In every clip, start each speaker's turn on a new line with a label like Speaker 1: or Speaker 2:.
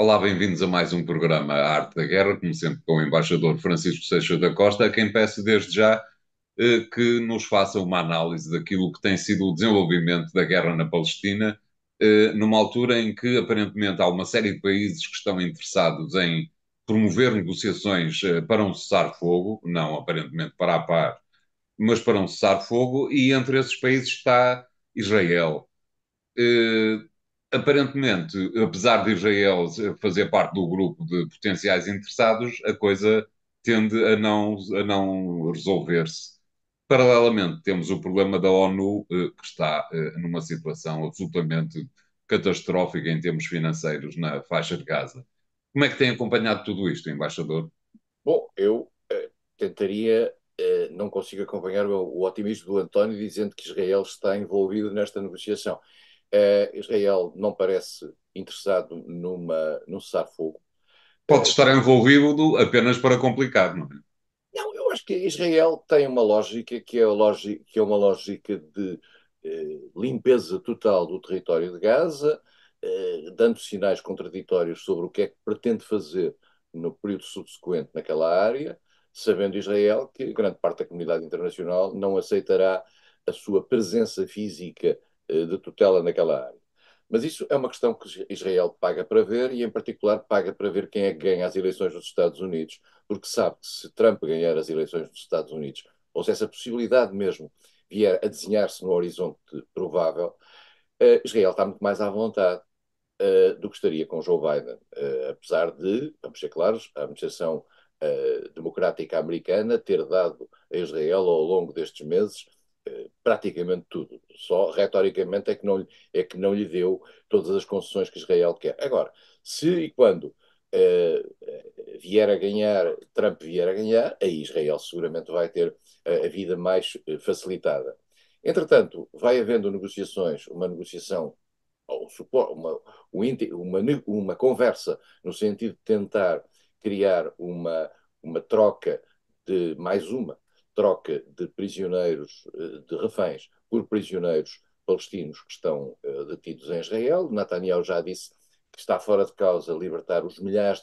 Speaker 1: Olá, bem-vindos a mais um programa a Arte da Guerra, como sempre com o embaixador Francisco Seixas da Costa, a quem peço desde já eh, que nos faça uma análise daquilo que tem sido o desenvolvimento da guerra na Palestina, eh, numa altura em que aparentemente há uma série de países que estão interessados em promover negociações eh, para um cessar-fogo, não aparentemente para a paz, mas para um cessar-fogo, e entre esses países está Israel. Eh, aparentemente, apesar de Israel fazer parte do grupo de potenciais interessados, a coisa tende a não, a não resolver-se. Paralelamente, temos o problema da ONU, eh, que está eh, numa situação absolutamente catastrófica em termos financeiros na faixa de Gaza. Como é que tem acompanhado tudo isto, embaixador?
Speaker 2: Bom, eu eh, tentaria, não consigo acompanhar o otimismo do António dizendo que Israel está envolvido nesta negociação. Eh, Israel não parece interessado numa, num cessar-fogo. Pode estar envolvido apenas para
Speaker 1: complicar, não é?
Speaker 2: Não, eu acho que Israel tem uma lógica que é, lógica, que é uma lógica de eh, limpeza total do território de Gaza, eh, dando sinais contraditórios sobre o que é que pretende fazer no período subsequente naquela área, sabendo Israel que grande parte da comunidade internacional não aceitará a sua presença física eh, de tutela naquela área. Mas isso é uma questão que Israel paga para ver e, em particular, paga para ver quem é que ganha as eleições nos Estados Unidos, porque sabe que se Trump ganhar as eleições nos Estados Unidos, ou se essa possibilidade mesmo vier a desenhar-se no horizonte provável, eh, Israel está muito mais à vontade eh, do que estaria com Joe Biden. apesar de, vamos ser claros, a administração democrática americana ter dado a Israel ao longo destes meses praticamente tudo. Só retoricamente é que, não, é que não lhe deu todas as concessões que Israel quer. Agora, se e quando uh, vier a ganhar, Trump vier a ganhar, aí Israel seguramente vai ter eh, a vida mais eh, facilitada. Entretanto, vai havendo negociações, uma negociação, ou uma, uma, uma conversa no sentido de tentar criar uma, uma troca de mais uma troca de prisioneiros, eh, de reféns, por prisioneiros palestinos que estão eh, detidos em Israel. Netanyahu já disse que está fora de causa libertar os milhares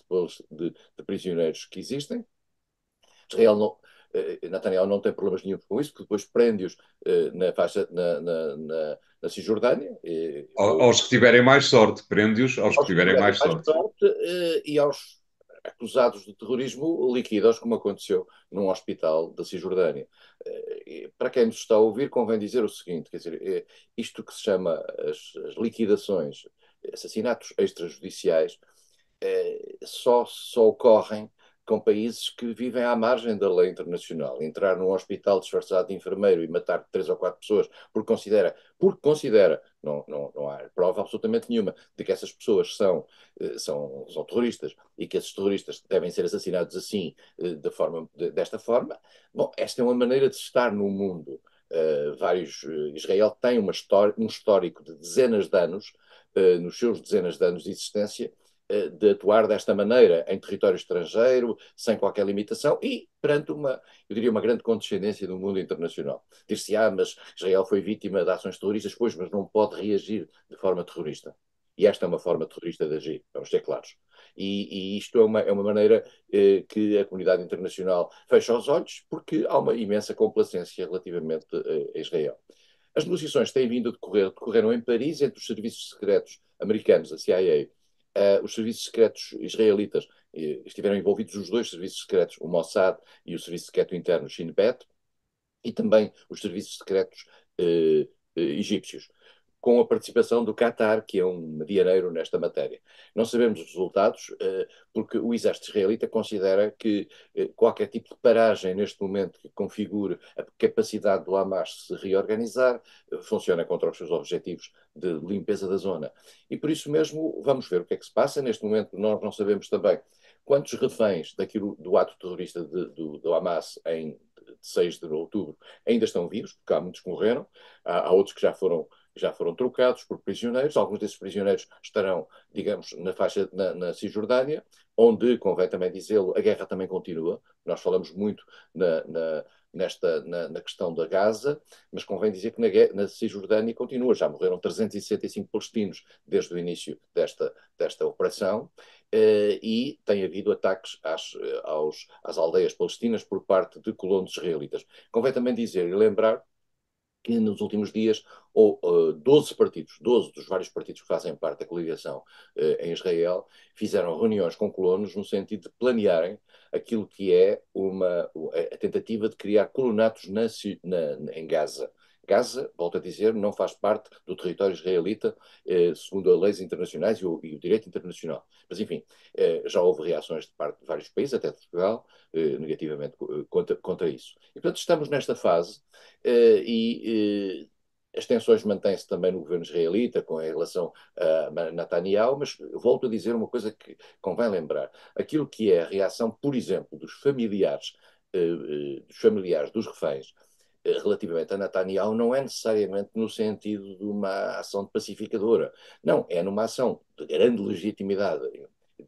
Speaker 2: de, de, de prisioneiros que existem. Israel não, eh, Netanyahu não tem problemas nenhum com isso, porque depois prende-os na, faixa, na, na, na, na Cisjordânia. aos
Speaker 1: que tiverem mais sorte, prende-os aos, aos, que tiverem mais, mais sorte.
Speaker 2: sorte. E aos acusados de terrorismo liquidados como aconteceu num hospital da Cisjordânia. Eh, para quem nos está a ouvir, convém dizer o seguinte: quer dizer, eh, isto que se chama as, as liquidações, assassinatos extrajudiciais, eh, só, só ocorrem com países que vivem à margem da lei internacional. Entrar num hospital disfarçado de enfermeiro e matar três ou quatro pessoas porque considera, porque considera, não, não, não há prova absolutamente nenhuma de que essas pessoas são, eh, são, são terroristas e que esses terroristas devem ser assassinados assim, eh, de forma, desta forma. Bom, esta é uma maneira de estar no mundo. Uh, vários, Israel tem uma história, um histórico de dezenas de anos, uh, nos seus dezenas de anos de existência, eh, de atuar desta maneira, em território estrangeiro, sem qualquer limitação e perante uma, eu diria, uma grande condescendência do mundo internacional. Dir-se, ah, mas Israel foi vítima de ações terroristas, pois, mas não pode reagir de forma terrorista. E esta é uma forma terrorista de agir, vamos ser claros. E, e isto é uma, é uma maneira eh, que a comunidade internacional fecha os olhos, porque há uma imensa complacência relativamente eh, a Israel. As negociações têm vindo a decorrer, decorreram em Paris entre os serviços secretos americanos, a CIA, uh, os serviços secretos israelitas. estiveram envolvidos os dois serviços secretos, o Mossad e o serviço secreto interno Shin Bet, e também os serviços secretos uh, egípcios com a participação do Qatar, que é um medianeiro nesta matéria. Não sabemos os resultados, eh, porque o exército israelita considera que eh, qualquer tipo de paragem neste momento que configure a capacidade do Hamas se reorganizar eh, funciona contra os seus objetivos de limpeza da zona. E por isso mesmo vamos ver o que é que se passa. Neste momento nós não sabemos também quantos reféns daquilo, do ato terrorista de, do, do Hamas em de 6 de outubro ainda estão vivos, porque há muitos que morreram, há, há outros que já foram já foram trocados por prisioneiros, alguns desses prisioneiros estarão, digamos, na faixa, na, na Cisjordânia, onde, convém também dizê-lo, a guerra também continua, nós falamos muito na, na nesta, na, na, questão da Gaza, mas convém dizer que na, na, Cisjordânia continua, já morreram 365 palestinos desde o início desta, desta operação, eh, e tem havido ataques às, eh, aos, às aldeias palestinas por parte de colonos israelitas. Convém também dizer e lembrar nos últimos dias ou, uh, eh, 12 partidos, 12 dos vários partidos que fazem parte da coligação uh, em Israel, fizeram reuniões com colonos no sentido de planearem aquilo que é uma a tentativa de criar colonatos na, na, em Gaza. Gaza, volto a dizer, não faz parte do território israelita, eh, segundo as leis internacionais e o, e o, direito internacional. Mas, enfim, eh, já houve reações de parte de vários países, até de Portugal, eh, negativamente eh, contra, contra isso. E, portanto, estamos nesta fase eh, e. Eh, as tensões mantêm-se também no governo israelita com relação a Netanyahu, mas volto a dizer uma coisa que convém lembrar. Aquilo que é a reação, por exemplo, dos familiares, dos familiares dos reféns relativamente a Netanyahu não é necessariamente no sentido de uma ação pacificadora. Não, é numa ação de grande legitimidade,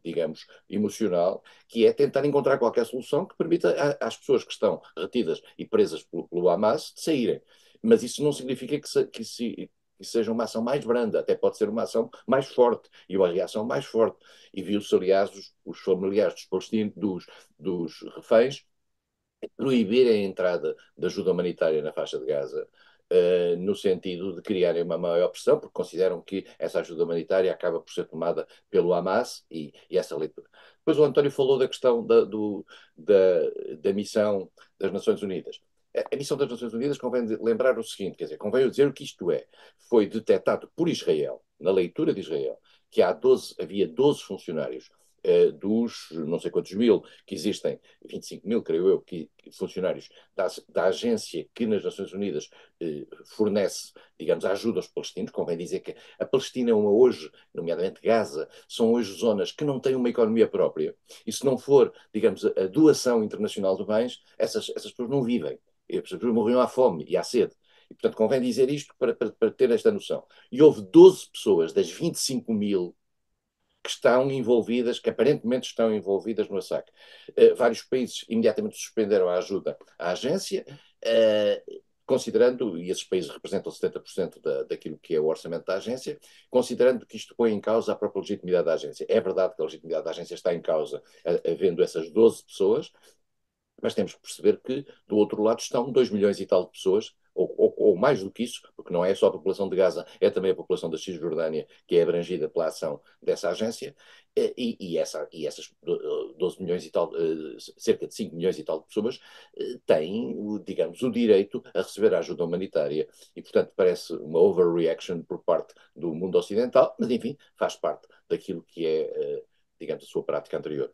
Speaker 2: digamos, emocional, que é tentar encontrar qualquer solução que permita às pessoas que estão retidas e presas pelo, pelo Hamas de saírem. Mas isso não significa que, se, que, se, que seja uma ação mais branda, até pode ser uma ação mais forte e uma reação mais forte. E viu-se, aliás, os, os familiares dos, dos, dos reféns proibir a entrada de ajuda humanitária na faixa de Gaza, Uh, no sentido de criarem uma maior pressão, porque consideram que essa ajuda humanitária acaba por ser tomada pelo Hamas e, e essa leitura. Depois o António falou da questão da, do, da, da, missão das Nações Unidas. A missão das Nações Unidas convém lembrar o seguinte, quer dizer, convém dizer o que isto é. Foi detectado por Israel, na leitura de Israel, que há 12, havia 12 funcionários uh, dos não sei quantos mil que existem, 25 mil, creio eu, que, funcionários da, da agência que nas Nações Unidas uh, fornece, digamos, ajuda aos palestinos. Convém dizer que a Palestina é uma hoje, nomeadamente Gaza, são hoje zonas que não têm uma economia própria. E se não for, digamos, a doação internacional de bens, essas, essas pessoas não vivem. Essas pessoas morriam à fome e à sede. E, portanto, convém dizer isto para, para, para, ter esta noção. E houve 12 pessoas das 25 mil que estão envolvidas, que aparentemente estão envolvidas no massacre. Uh, eh, vários países imediatamente suspenderam a ajuda à agência, uh, considerando, e esses países representam 70% da, daquilo que é o orçamento da agência, considerando que isto põe em causa a própria legitimidade da agência. É verdade que a legitimidade da agência está em causa, eh, havendo essas 12 pessoas, mas temos que perceber que do outro lado estão 2 milhões e tal de pessoas, ou, ou, ou mais do que isso, porque não é só a população de Gaza, é também a população da Cisjordânia que é abrangida pela ação dessa agência, e, e, essa, e essas 12 milhões e tal, eh, cerca de 5 milhões e tal de pessoas eh, têm, digamos, o direito a receber a ajuda humanitária. E, portanto, parece uma overreaction por parte do mundo ocidental, mas, enfim, faz parte daquilo que é, eh, digamos, a sua prática anterior.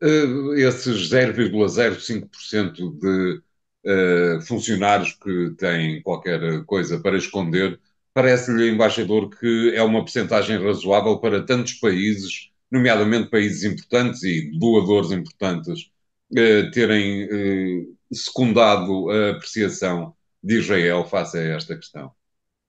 Speaker 1: esses 0,05% de eh, funcionários que têm qualquer coisa para esconder, parece-lhe, embaixador, que é uma percentagem razoável para tantos países, nomeadamente países importantes e doadores importantes, uh, terem uh, secundado a apreciação de Israel face a esta questão?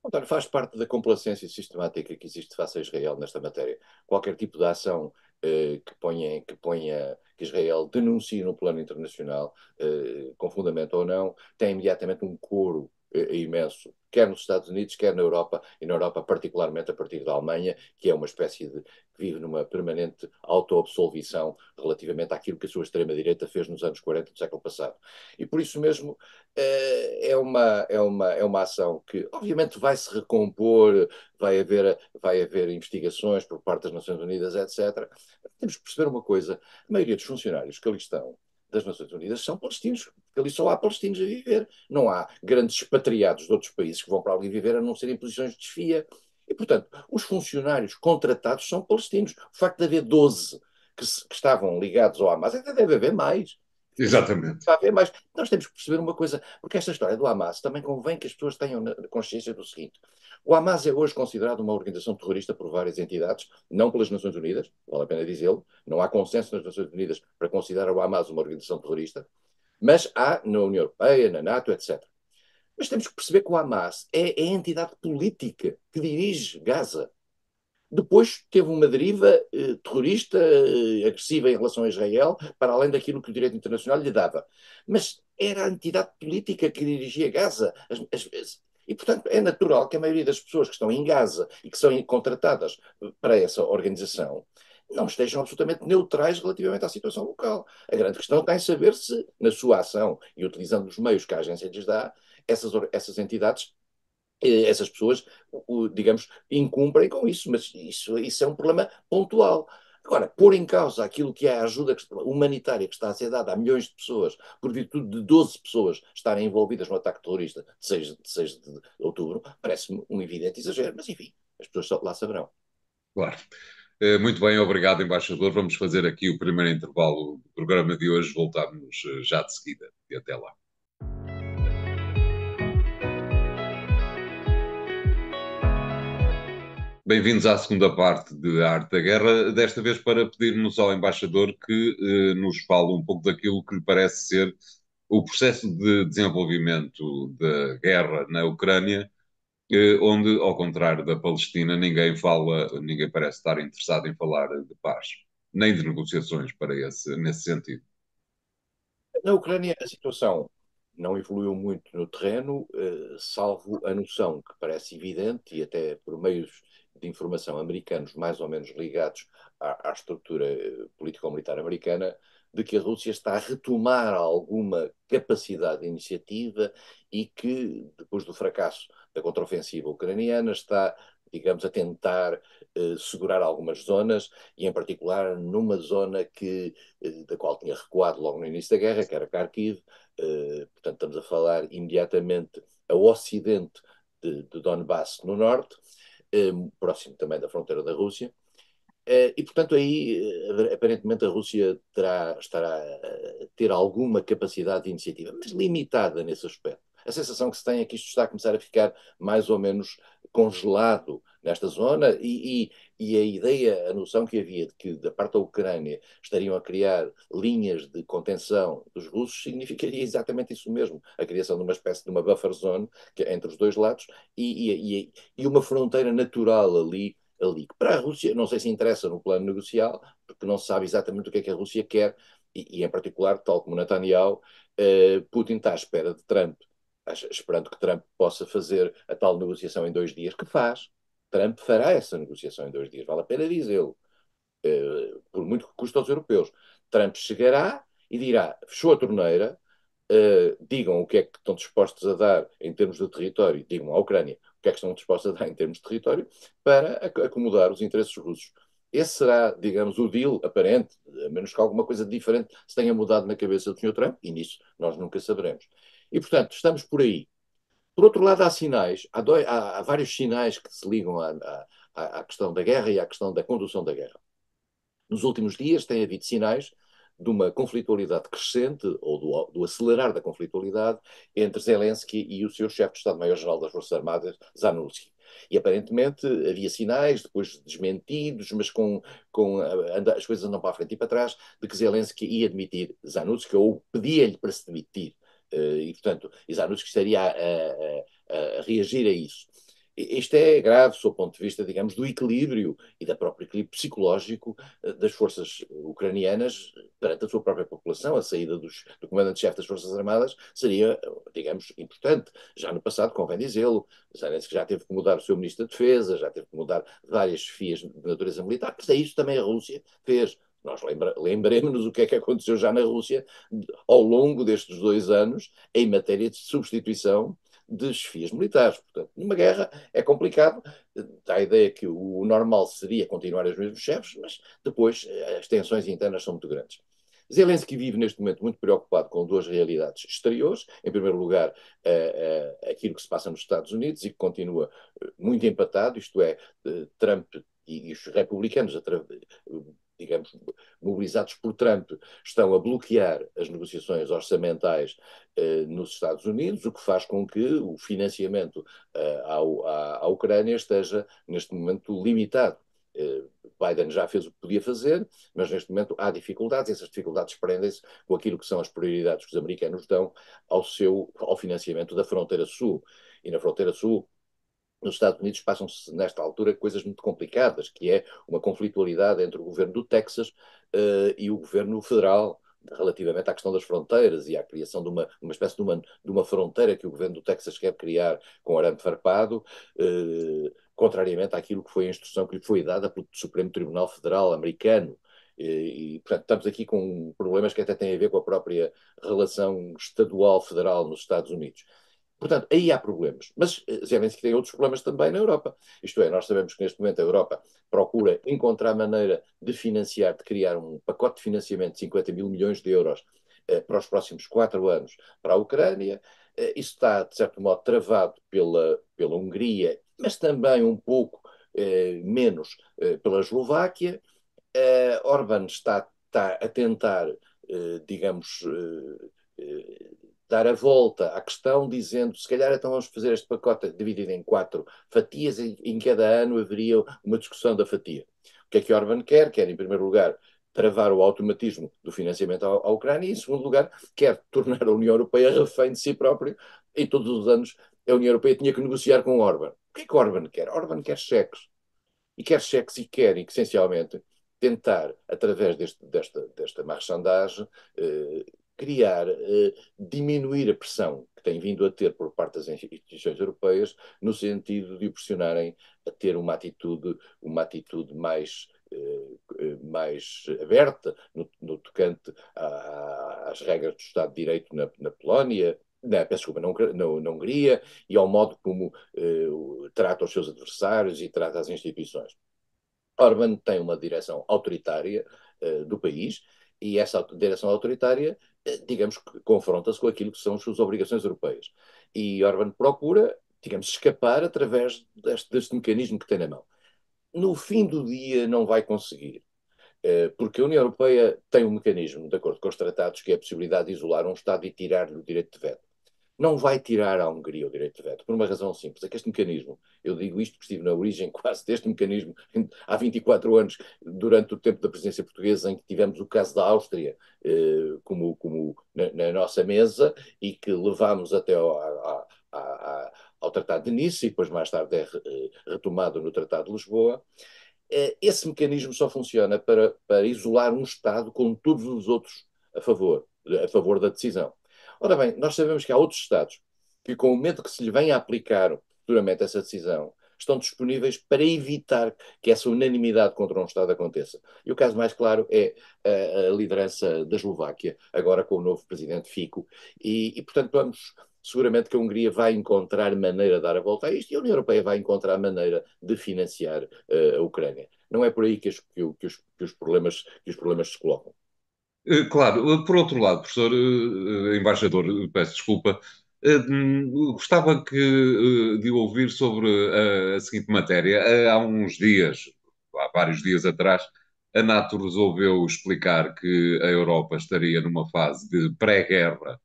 Speaker 2: António, faz parte da complacência sistemática que existe face a Israel nesta matéria. Qualquer tipo de ação eh, que ponha, que ponha que Israel denuncie no plano internacional, eh, com fundamento ou não, tem imediatamente um coro é, é imenso, quer nos Estados Unidos, quer na Europa, e na Europa particularmente a partir da Alemanha, que é uma espécie de, que vive numa permanente autoabsolvição relativamente àquilo que a sua extrema-direita fez nos anos 40 do século passado. E por isso mesmo eh, é uma, é uma, é uma ação que obviamente vai se recompor, vai haver, vai haver investigações por parte das Nações Unidas, etc. Temos que perceber uma coisa, a maioria dos funcionários que ali estão das Nações Unidas são palestinos, porque ali só há palestinos a viver. Não há grandes expatriados de outros países que vão para ali viver a não serem posições de desfia. E, portanto, os funcionários contratados são palestinos. O facto de haver 12 que, que estavam ligados ao Hamas, ainda deve haver mais,
Speaker 1: Exatamente.
Speaker 2: Está a ver? Mas nós temos que perceber uma coisa, porque esta história do Hamas também convém que as pessoas tenham consciência do seguinte: o Hamas é hoje considerado uma organização terrorista por várias entidades, não pelas Nações Unidas, vale a pena dizê-lo, não há consenso nas Nações Unidas para considerar o Hamas uma organização terrorista, mas há na União Europeia, na NATO, etc. Mas temos que perceber que o Hamas é, é a entidade política que dirige Gaza. Depois teve uma deriva eh, terrorista, eh, agressiva em relação a Israel, para além daquilo que o direito internacional lhe dava. Mas era a entidade política que dirigia Gaza. e, portanto, é natural que a maioria das pessoas que estão em Gaza e que são contratadas eh, para essa organização não estejam absolutamente neutrais relativamente à situação local. A grande questão está em saber se, na sua ação e utilizando os meios que a agência lhes dá, essas, essas entidades essas pessoas, digamos, incumprem com isso, mas isso, isso é um problema pontual. Agora, pôr em causa aquilo que é a ajuda humanitária que está a ser dada a milhões de pessoas, por virtude de 12 pessoas estarem envolvidas no ataque terrorista de 6 de, 6 de outubro, parece-me um evidente exagero, mas enfim, as pessoas lá saberão.
Speaker 1: Claro. Eh, muito bem, obrigado, embaixador. Vamos fazer aqui o primeiro
Speaker 2: intervalo
Speaker 1: do programa de hoje. Voltamos eh, já de seguida e até lá. Bem-vindos à segunda parte de Arte da Guerra, desta vez para pedirmos ao embaixador que eh, nos fale um pouco daquilo que lhe parece ser o processo de desenvolvimento da guerra na Ucrânia, eh, onde, ao contrário da Palestina, ninguém fala, ninguém parece estar interessado em falar de paz, nem de negociações para esse, nesse sentido.
Speaker 2: Na Ucrânia, a situação não evoluiu muito no terreno, eh, salvo a noção que parece evidente e até por meios de informação americanos, mais ou menos ligados à, à estrutura eh, político-militar americana, de que a Rússia está a retomar alguma capacidade de iniciativa e que, depois do fracasso da contraofensiva ucraniana, está, digamos, a tentar eh, segurar algumas zonas, e em particular numa zona que, eh, da qual tinha recuado logo no início da guerra, que era Kharkiv, eh, portanto estamos a falar imediatamente ao ocidente de, de Donbass, no norte, eh, próximo também da fronteira da Rússia. Eh, e, portanto, aí eh, aparentemente a Rússia terá, estará a ter alguma capacidade de iniciativa, mas limitada nesse aspecto. A sensação que se tem é que isto está a começar a ficar mais ou menos congelado nesta zona e, e, e, a ideia, a noção que havia de que da parte da Ucrânia estariam a criar linhas de contenção dos russos significaria exatamente isso mesmo, a criação de uma espécie de uma buffer zone que, é entre os dois lados e, e, uma fronteira natural ali, ali. Para a Rússia, não sei se interessa no plano negocial, porque não se sabe exatamente o que é que a Rússia quer e, em particular, tal como Netanyahu, eh, Putin está à espera de Trump esperando que Trump possa fazer a tal negociação em dois dias, que faz. Trump fará essa negociação em dois dias, vale a pena dizê-lo, uh, por muito que custa aos europeus. Trump chegará e dirá: fechou a torneira, uh, digam o que é que estão dispostos a dar em termos de território, digam à Ucrânia o que é que estão dispostos a dar em termos de território, para acomodar os interesses russos. Esse será, digamos, o deal aparente, a menos que alguma coisa diferente se tenha mudado na cabeça do Sr. Trump, e nisso nós nunca saberemos. E, portanto, estamos por aí. Por outro lado, há sinais, há, dois, há, há vários sinais que se ligam à, à, à, questão da guerra e à questão da condução da guerra. Nos últimos dias tem havido sinais de uma conflitualidade crescente, ou do, do acelerar da conflitualidade, entre Zelensky e o seu chefe de Estado-Maior-Geral das Forças Armadas, Zanussi. E aparentemente havia sinais, depois desmentidos, mas com, com eh, as coisas andam para a frente e para trás, de que Zelensky ia admitir Zanussi, ou pedia-lhe para se demitir eh, e, portanto, Isanutsky estaria a, a, a reagir a isso. Isto é grave, sob o ponto de vista, digamos, do equilíbrio e da própria equilíbrio psicológico eh, das forças ucranianas perante a sua própria população. A saída dos, do comandante-chefe das Forças Armadas seria, digamos, importante. Já no passado, convém dizê-lo, Zelensky já teve que mudar o seu ministro da Defesa, já teve que mudar várias fias de natureza militar, pois é isso também a Rússia fez. Nós lembremos-nos o que é que aconteceu já na Rússia ao longo destes dois anos em matéria de substituição de chefias militares. Portanto, numa guerra é complicado. Há eh, a ideia que o normal seria continuar os mesmos chefes, mas depois eh, as tensões internas são muito grandes. Zelensky vive neste momento muito preocupado com duas realidades exteriores. Em primeiro lugar, eh, aquilo que se passa nos Estados Unidos e que continua muito empatado, isto é, Trump e, e os republicanos digamos, mobilizados por Trump, estão a bloquear as negociações orçamentais eh, nos Estados Unidos, o que faz com que o financiamento eh, ao, à, à, Ucrânia esteja, neste momento, limitado. Eh, Biden já fez o que podia fazer, mas neste momento há dificuldades, e essas dificuldades prendem-se com aquilo que são as prioridades que os americanos dão ao, seu, ao financiamento da fronteira sul. E na fronteira sul, nos Estados Unidos passam-se, nesta altura, coisas muito complicadas, que é uma conflitualidade entre o governo do Texas uh, e o governo federal relativamente à questão das fronteiras e à criação de uma, uma espécie de uma, de uma fronteira que o governo do Texas quer criar com arame farpado, eh, contrariamente àquilo que foi a instrução que lhe foi dada pelo Supremo Tribunal Federal americano. E, e, portanto, estamos aqui com problemas que até têm a ver com a própria relação estadual-federal nos Estados Unidos. Portanto, aí há problemas. Mas eh, sabem-se é que tem outros problemas também na Europa. Isto é, nós sabemos que neste momento a Europa procura encontrar maneira de financiar, de criar um pacote de financiamento de 50 mil milhões de euros eh, para os próximos quatro anos para a Ucrânia. Eh, isso está, de certo modo, travado pela, pela Hungria, mas também um pouco eh, menos eh, pela Eslováquia. Eh, Orbán está, está a tentar, digamos dar a volta à questão dizendo se calhar então vamos fazer este pacote dividido em quatro fatias e em cada ano haveria uma discussão da fatia. O que é que Orban quer? Quer, em primeiro lugar, travar o automatismo do financiamento à, Ucrânia e, em segundo lugar, quer tornar a União Europeia refém de si próprio e todos os anos a União Europeia tinha que negociar com Orban. O que é que Orban quer? Orban quer cheques. E quer cheques e quer, essencialmente, tentar, através deste, desta, desta marchandagem, eh, criar, eh, diminuir a pressão que tem vindo a ter por parte das instituições europeias, no sentido de o pressionarem a ter uma atitude, uma atitude mais eh, eh, mais aberta no, no tocante à, às regras do Estado de Direito na, na Polónia, na, peço desculpa, na, na, Hungria, e ao modo como eh, trata os seus adversários e trata as instituições. Orban tem uma direção autoritária eh, do país e essa direção autoritária, eh, digamos que confronta-se com aquilo que são as suas obrigações europeias. E Orban procura, digamos, escapar através deste, deste mecanismo que tem na mão. No fim do dia, não vai conseguir eh, porque a União Europeia tem um mecanismo, de acordo com os tratados, que é a possibilidade de isolar um Estado e tirar-lhe o direito de veto não vai tirar à Hungria o direito de veto, por uma razão simples, é que este mecanismo, eu digo isto porque estive na origem quase deste mecanismo há 24 anos, durante o tempo da presidência portuguesa, em que tivemos o caso da Áustria eh, como, como na, na, nossa mesa e que levámos até ao, a, a, a, ao Tratado de Nice e depois mais tarde é eh, retomado no Tratado de Lisboa. Eh, esse mecanismo só funciona para, para isolar um Estado com todos os outros a favor, a favor da decisão. Ora bem, nós sabemos que há outros Estados que, com o medo que se lhe venha a aplicar duramente essa decisão, estão disponíveis para evitar que essa unanimidade contra um Estado aconteça. E o caso mais claro é a, eh, a liderança da Eslováquia, agora com o novo presidente Fico, e, e portanto vamos seguramente que a Hungria vai encontrar maneira de dar a volta a isto e a União Europeia vai encontrar maneira de financiar uh, a Ucrânia. Não é por aí que, as, que, que, os, que os, problemas, que os problemas se colocam. Eh, claro,
Speaker 1: eh, por outro lado, professor, eh, embaixador, peço desculpa, hum, gostava que, de ouvir sobre a, a seguinte matéria. Há uns dias, há vários dias atrás, a NATO resolveu explicar que a Europa estaria numa fase de pré-guerra,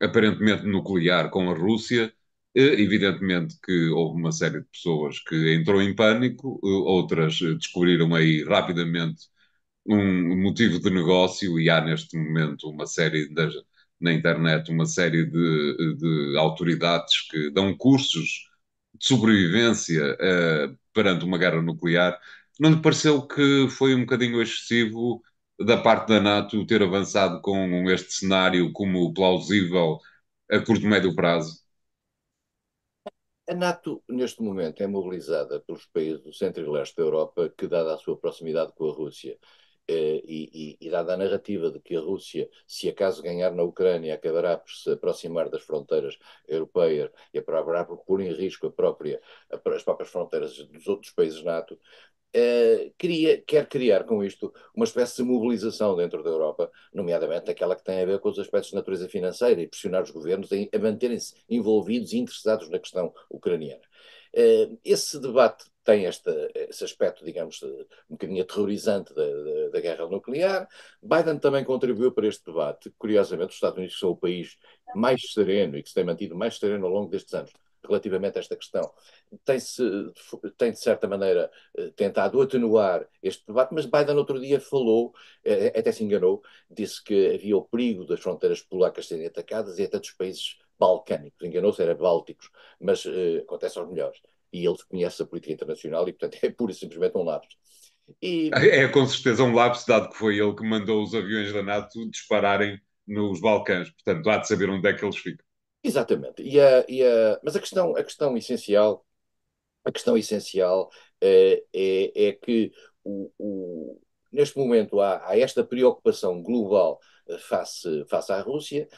Speaker 1: aparentemente nuclear, com a Rússia. Evidentemente que houve uma série de pessoas que entrou em pânico, outras descobriram aí rapidamente um motivo de negócio e há neste momento uma série na internet uma série de, de, autoridades que dão cursos de sobrevivência uh, perante uma guerra nuclear. Não lhe pareceu que foi um bocadinho excessivo da parte da NATO ter avançado com este cenário como plausível a curto e médio prazo?
Speaker 2: A NATO, neste momento, é mobilizada pelos países do centro e leste da Europa, que, dada a sua proximidade com a Rússia, eh, e, e, e, dada a narrativa de que a Rússia, se acaso ganhar na Ucrânia, acabará por se aproximar das fronteiras europeias e acabará por pôr em risco a própria, as próprias fronteiras dos outros países NATO, eh, queria, quer criar com isto uma espécie de mobilização dentro da Europa, nomeadamente aquela que tem a ver com os aspectos de natureza financeira e pressionar os governos a, a manterem-se envolvidos e interessados na questão ucraniana. Eh, esse debate tem este, esse aspecto, digamos, um bocadinho aterrorizante da, da, da, guerra nuclear. Biden também contribuiu para este debate. Curiosamente, os Estados Unidos são o país mais sereno e que se tem mantido mais sereno ao longo destes anos relativamente a esta questão. Tem-se, tem de certa maneira, eh, tentado atenuar este debate, mas Biden outro dia falou, eh, até se enganou, disse que havia o perigo das fronteiras polacas serem atacadas e até dos países balcânicos. Enganou-se, era bálticos, mas uh, acontece aos melhores e ele conhece a política internacional e, portanto, é pura e simplesmente um lápis. E... É,
Speaker 1: é com certeza um lápis, dado que foi ele que mandou os aviões da NATO dispararem nos Balcãs, portanto, há de saber onde é que eles ficam.
Speaker 2: Exatamente. E a, e a... Mas a questão, a questão essencial, a questão essencial é, é, é que o, o, neste momento há, há esta preocupação global eh, face, face à Rússia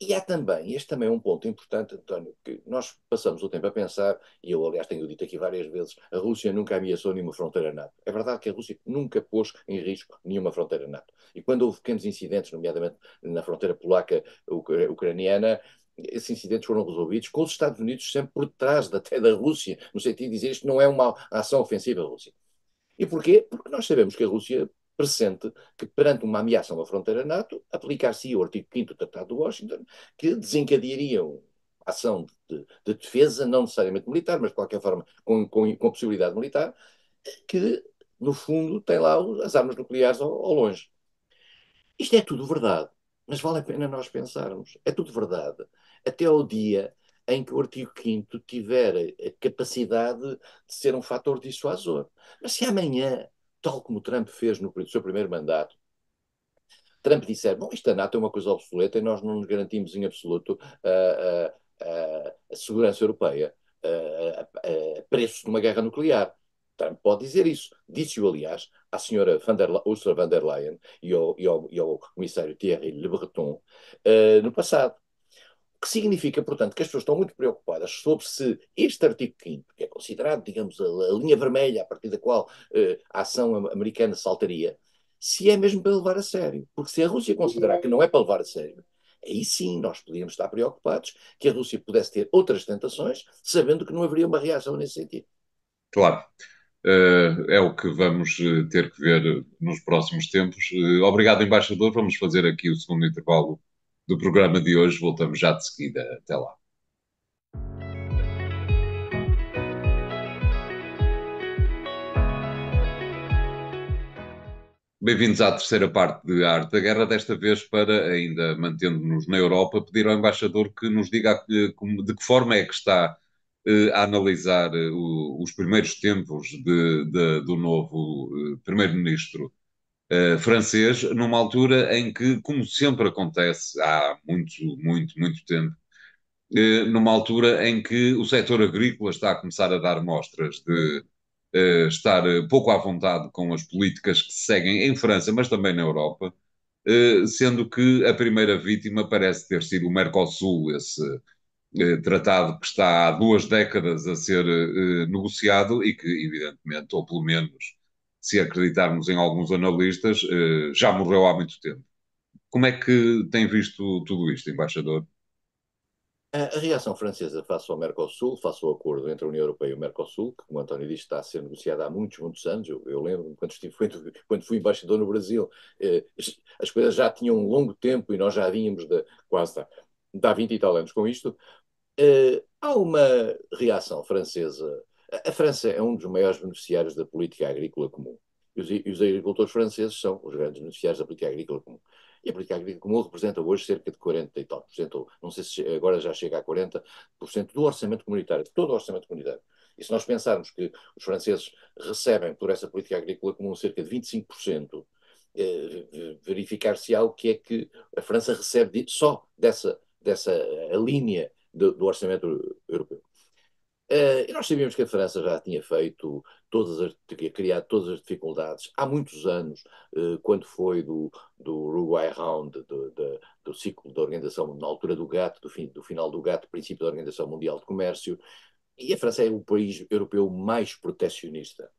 Speaker 2: e há também, este também é um ponto importante, António, que nós passamos o tempo a pensar, e eu, aliás, tenho dito aqui várias vezes, a Rússia nunca ameaçou nenhuma fronteira NATO. É verdade que a Rússia nunca pôs em risco nenhuma fronteira NATO. E quando houve pequenos incidentes, nomeadamente na fronteira polaca-ucraniana, esses incidentes foram resolvidos com os Estados Unidos sempre por trás da, até da Rússia, no sentido de dizer isto não é uma ação ofensiva à Rússia. E porquê? Porque nós sabemos que a Rússia presente que, perante uma ameaça a uma fronteira NATO, aplicar-se o artigo 5 do Tratado de Washington, que desencadearia uma ação de, de, defesa, não necessariamente militar, mas de qualquer forma com, com, com possibilidade militar, que, no fundo, tem lá as armas nucleares ao, ao longe. Isto é tudo verdade, mas vale a pena nós pensarmos. É tudo verdade. Até ao dia em que o artigo 5 tiver a capacidade de ser um fator dissuasor. Mas se amanhã tal como Trump fez no seu primeiro mandato, Trump disser, bom, isto da NATO é uma coisa obsoleta e nós não nos garantimos em absoluto a segurança europeia a, preço de uma guerra nuclear. Trump pode dizer isso. Disse-o, aliás, à senhora van der, Ursula von der Leyen e ao, e ao, e ao comissário Thierry Le Breton uh, no passado que significa, portanto, que as pessoas estão muito preocupadas sobre se este artigo 5 que é considerado, digamos, a, a linha vermelha a partir da qual uh, a ação americana saltaria, se é mesmo para levar a sério. Porque se a Rússia considerar que não é para levar a sério, aí sim nós podíamos estar preocupados que a Rússia pudesse ter outras tentações, sabendo que não haveria uma reação nesse sentido.
Speaker 1: Claro. Uh, é o que vamos eh, ter que ver nos próximos tempos. Uh, obrigado, embaixador. Vamos fazer aqui o segundo intervalo do programa de hoje. Voltamos já de seguida. Até lá. Bem-vindos à terceira parte de Arte da Guerra, desta vez para, ainda mantendo-nos na Europa, pedir ao embaixador que nos diga de que forma é que está eh, a analisar eh, os primeiros tempos de, de, do novo eh, primeiro-ministro eh, francês, numa altura em que, como sempre acontece há muito, muito, muito tempo, uh, numa altura em que o setor agrícola está a começar a dar mostras de uh, estar pouco à vontade com as políticas que se seguem em França, mas também na Europa, sendo que a primeira vítima parece ter sido o Mercosul, esse tratado que está há duas décadas a ser negociado e que, evidentemente, ou pelo menos se acreditarmos em alguns analistas, eh, já morreu há muito tempo. Como é que tem visto tudo isto, embaixador?
Speaker 2: A reação francesa face ao Mercosul, face ao acordo entre a União Europeia e o Mercosul, que, como António disse, está a ser negociado há muitos, muitos anos. Eu, eu lembro quando, quando, quando fui embaixador no Brasil, eh, as coisas já tinham um longo tempo e nós já vínhamos de, quase da, de há 20 e tal anos com isto. Eh, há uma reação francesa a, França é um dos maiores beneficiários da política agrícola comum. E os, e os agricultores franceses são os grandes beneficiários da política agrícola comum. E a política agrícola comum representa hoje cerca de 40 e tal por cento, não sei se agora já chega a 40% do orçamento comunitário, de todo o orçamento comunitário. E se nós pensarmos que os franceses recebem por essa política agrícola comum cerca de 25%, eh, verificar-se-á o que é que a França recebe só dessa, dessa eh, linha do, do orçamento europeu. Uh, e nós sabíamos que a França já tinha feito todas as, criado todas as dificuldades há muitos anos, uh, quando foi do, do Uruguay Round, do, do, do, ciclo da Organização, na altura do GATT, do, fim, do final do GATT, princípio da Organização Mundial de Comércio, e a França é o país europeu mais protecionista.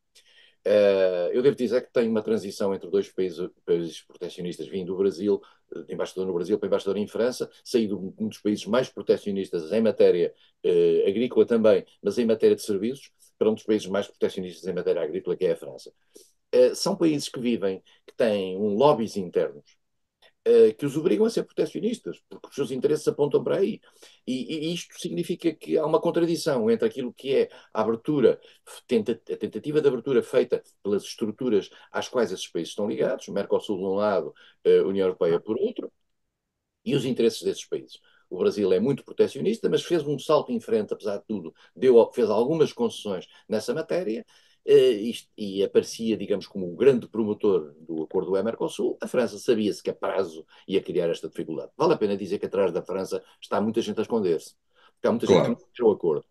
Speaker 2: Uh, eu devo dizer que tenho uma transição entre dois países, países proteccionistas. Vim do Brasil, de embaixador no Brasil para embaixador em França, saí de um dos países mais proteccionistas em matéria uh, agrícola também, mas em matéria de serviços, para um dos países mais proteccionistas em matéria agrícola, que é a França. Uh, são países que vivem, que têm um lobbies internos, eh, que os obrigam a ser protecionistas, porque os seus interesses apontam para aí. E, e, isto significa que há uma contradição entre aquilo que é a abertura, tenta, a tentativa de abertura feita pelas estruturas às quais esses países estão ligados, Mercosul de um lado, a eh, União Europeia por outro, e os interesses desses países. O Brasil é muito protecionista, mas fez um salto em frente, apesar de tudo, deu, fez algumas concessões nessa matéria, eh, e aparecia, digamos, como o grande promotor do acordo do Mercosul, a França sabia-se que a prazo ia criar esta dificuldade. Vale a pena dizer que atrás da França está muita gente a esconder-se, porque há muita claro. gente que não quer o acordo.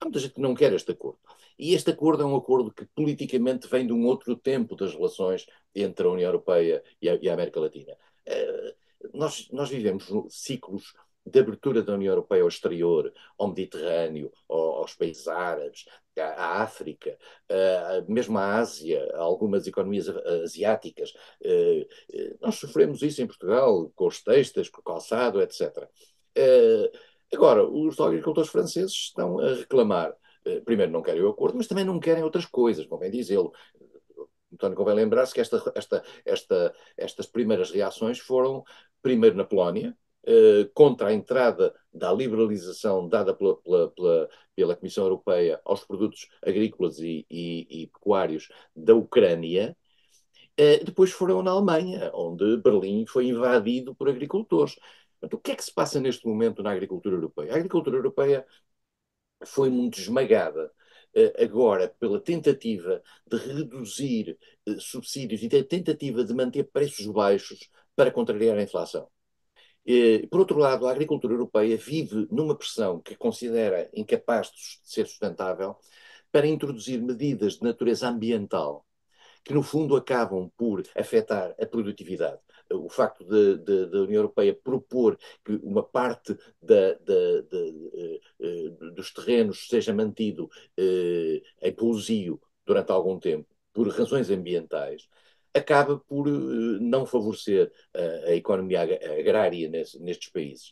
Speaker 2: Há muita gente que não quer este acordo. E este acordo é um acordo que politicamente vem de um outro tempo das relações entre a União Europeia e a, e a América Latina. Uh, nós, nós vivemos ciclos de abertura da União Europeia ao exterior, ao Mediterrâneo, ao, aos países árabes, à África, mesmo a Ásia, algumas economias eh, asiáticas. Eh, eh, nós sofremos isso em Portugal, com os textos, com o calçado, etc. Agora, os agricultores franceses estão a reclamar. Primeiro, não querem o acordo, mas também não querem outras coisas, convém dizê-lo. António, convém lembrar-se que esta, esta, esta, estas primeiras reações foram, primeiro na Polónia, eh, contra a entrada da liberalização dada pela, pela, pela, pela Comissão Europeia aos produtos agrícolas e, e, e pecuários da Ucrânia, eh, depois foram na Alemanha, onde Berlim foi invadido por agricultores. o que é que se passa neste momento na agricultura europeia? A agricultura europeia foi muito esmagada eh, agora pela tentativa de reduzir subsídios e da tentativa de manter preços baixos para contrariar a inflação. Eh, por outro lado, a agricultura europeia vive numa pressão que considera incapaz de ser sustentável para introduzir medidas de natureza ambiental que, no fundo, acabam por afetar a produtividade. O facto da União Europeia propor que uma parte da, da, da, eh, eh, dos terrenos seja mantido eh, em pousio durante algum tempo por razões ambientais acaba por eh, não favorecer eh, a economia agrária nestes países.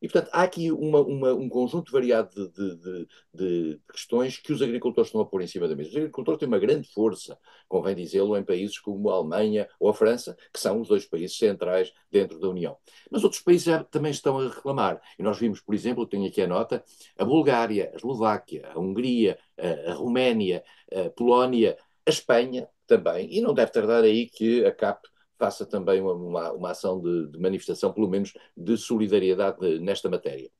Speaker 2: E, portanto, há aqui uma, uma, um conjunto variado de, de, de, questões que os agricultores estão a pôr em cima da mesa. Os agricultores têm uma grande força, convém dizê-lo, em países como a Alemanha ou a França, que são os dois países centrais dentro da União. Mas outros países já, também estão a reclamar. E nós vimos, por exemplo, tenho aqui a nota, a Bulgária, a Eslováquia, a Hungria, a, a Roménia, a Polónia, a Espanha também, e não deve tardar aí que a CAP faça também uma, uma, ação de, de manifestação, pelo menos de solidariedade eh, nesta matéria.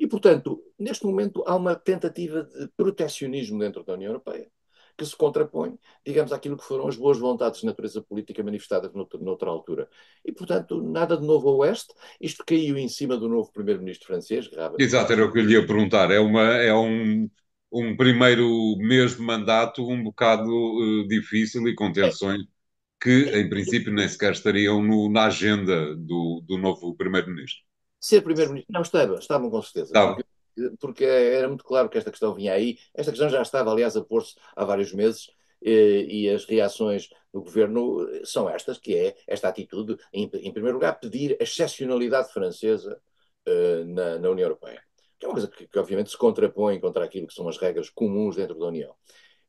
Speaker 2: E, portanto, neste momento há uma tentativa de protecionismo dentro da União Europeia que se contrapõe, digamos, àquilo que foram as boas vontades de natureza política manifestadas noutra, noutra altura. E, portanto, nada de novo a oeste. Isto caiu em cima do novo primeiro-ministro francês, Rabat. Exato, era
Speaker 1: o que eu lhe ia perguntar. É, uma, é um um primeiro mês de mandato um bocado uh, difícil e com tensões que, em princípio, nem sequer estariam no, na agenda do, do novo primeiro-ministro.
Speaker 2: Ser primeiro-ministro? Não, estava, estavam com certeza. Estava. Porque, porque, era muito claro que esta questão vinha aí. Esta questão já estava, aliás, a pôr-se há vários meses eh, e as reações do governo são estas, que é esta atitude, em, em primeiro lugar, pedir a excepcionalidade francesa eh, na, na União Europeia que é uma coisa que, que obviamente se contrapõe contra aquilo que são as regras comuns dentro da União.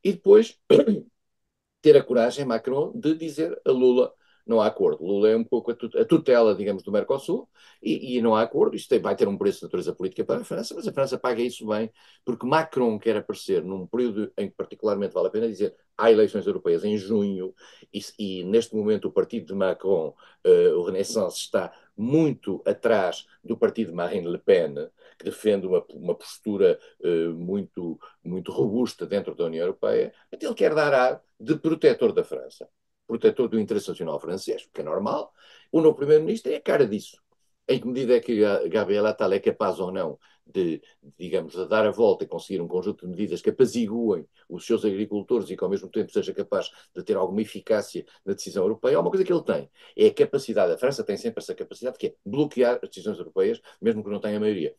Speaker 2: E depois ter a coragem, Macron, de dizer a Lula não há acordo. Lula é um pouco a tutela, digamos, do Mercosul e, e não há acordo. Isto vai ter um preço de natureza política para a França, mas a França paga isso bem, porque Macron quer aparecer num período em que particularmente vale a pena dizer há eleições europeias em junho e, e neste momento o partido de Macron, uh, o Renaissance, está muito atrás do partido de Marine Le Pen, que defende uma, uma postura uh, muito, muito robusta dentro da União Europeia, mas ele quer dar ar de protetor da França, protetor do interesse nacional francês, o que é normal. O novo primeiro-ministro é a cara disso. Em que medida é que Gabriel Gabriela Attal é capaz ou não de, digamos, de dar a volta e conseguir um conjunto de medidas que apaziguem os seus agricultores e que ao mesmo tempo seja capaz de ter alguma eficácia na decisão europeia, Há uma coisa que ele tem. É a capacidade, a França tem sempre essa capacidade, que é bloquear as decisões europeias, mesmo que não tenha a maioria.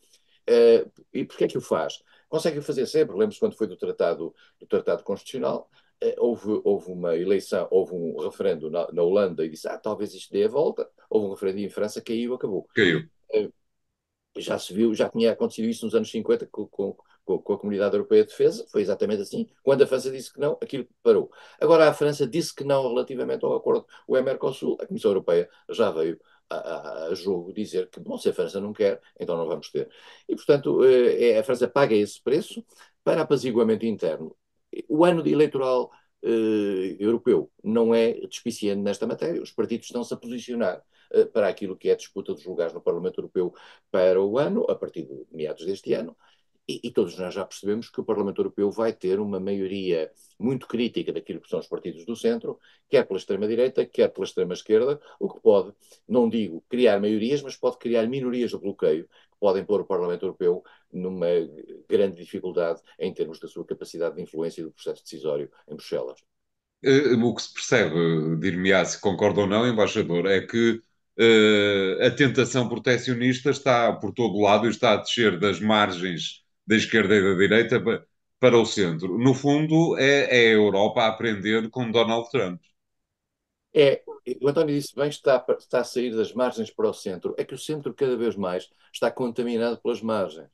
Speaker 2: Uh, e porquê é que o faz? Consegue fazer sempre. Lembro-se quando foi do Tratado, do tratado Constitucional, uh, houve, houve uma eleição, houve um referendo na, na, Holanda e disse, ah, talvez isto dê a volta. Houve um referendo em França, caiu, acabou. Caiu. Uh, já se viu, já tinha acontecido isso nos anos 50 com, com, com, a Comunidade Europeia de Defesa, foi exatamente assim. Quando a França disse que não, aquilo parou. Agora a França disse que não relativamente ao acordo, o Mercosul, a Comissão Europeia já veio a, a, jogo dizer que, bom, se a França não quer, então não vamos ter. E, portanto, eh, é, a França paga esse preço para apaziguamento interno. O ano eleitoral eh, europeu não é despiciente nesta matéria, os partidos estão-se a posicionar eh, para aquilo que é a disputa dos lugares no Parlamento Europeu para o ano, a partir de meados deste ano, e, e, todos nós já percebemos que o Parlamento Europeu vai ter uma maioria muito crítica daquilo que são os partidos do centro, quer pela extrema-direita, quer pela extrema-esquerda, o que pode, não digo criar maiorias, mas pode criar minorias de bloqueio, que podem pôr o Parlamento Europeu numa grande dificuldade em termos da sua capacidade de influência e do processo decisório em Bruxelas.
Speaker 1: Eh, o que se percebe, dir-me-á se concorda ou não, embaixador, é que uh, a tentação proteccionista está por todo lado e está a descer das margens da esquerda e da direita para o centro. No fundo, é, é a Europa a aprender com Donald Trump.
Speaker 2: É, o António disse bem, está, está a sair das margens para o centro. É que o centro, cada vez mais, está contaminado pelas margens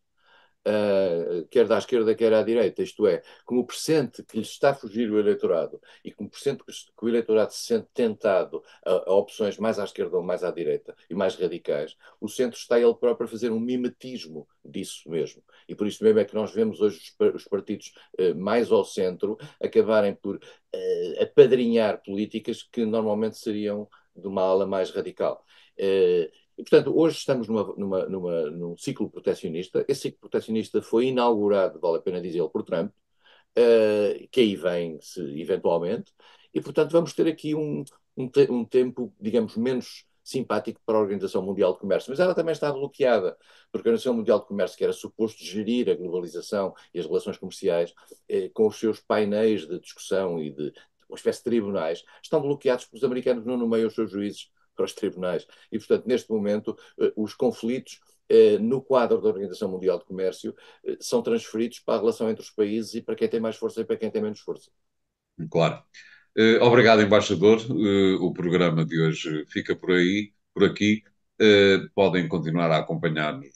Speaker 2: uh, quer da esquerda, quer à direita, isto é, como presente que lhe está a fugir o eleitorado e como presente que o eleitorado se sente tentado a, a, opções mais à esquerda ou mais à direita e mais radicais, o centro está ele próprio a fazer um mimetismo disso mesmo. E por isso mesmo é que nós vemos hoje os, os partidos uh, mais ao centro acabarem por uh, apadrinhar políticas que normalmente seriam de uma ala mais radical. Uh, e, portanto, hoje estamos numa, numa, numa, num ciclo proteccionista. Esse ciclo proteccionista foi inaugurado, vale a pena dizê-lo, por Trump, uh, que aí vem, se, eventualmente, e, portanto, vamos ter aqui um, um, te um tempo, digamos, menos simpático para a Organização Mundial de Comércio, mas ela também está bloqueada, porque a Organização Mundial de Comércio, que era suposto gerir a globalização e as relações comerciais eh, com os seus painéis de discussão e de uma espécie de tribunais, estão bloqueados porque os americanos não nomeiam os seus juízes para os tribunais. E, portanto, neste momento, eh, os conflitos eh, no quadro da Organização Mundial de Comércio eh, são transferidos para a relação entre os países e para quem tem mais força e para quem tem menos força.
Speaker 1: Claro. Obrigado, embaixador. O programa de hoje fica por aí, por aqui. Podem continuar a acompanhar-nos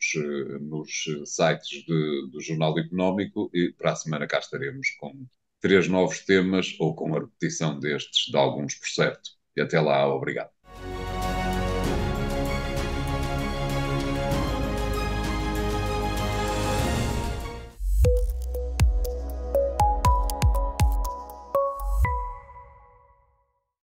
Speaker 1: nos sites de, do Jornal Económico e para a semana cá estaremos com três novos temas ou com a repetição destes, de alguns por certo. E até lá, obrigado.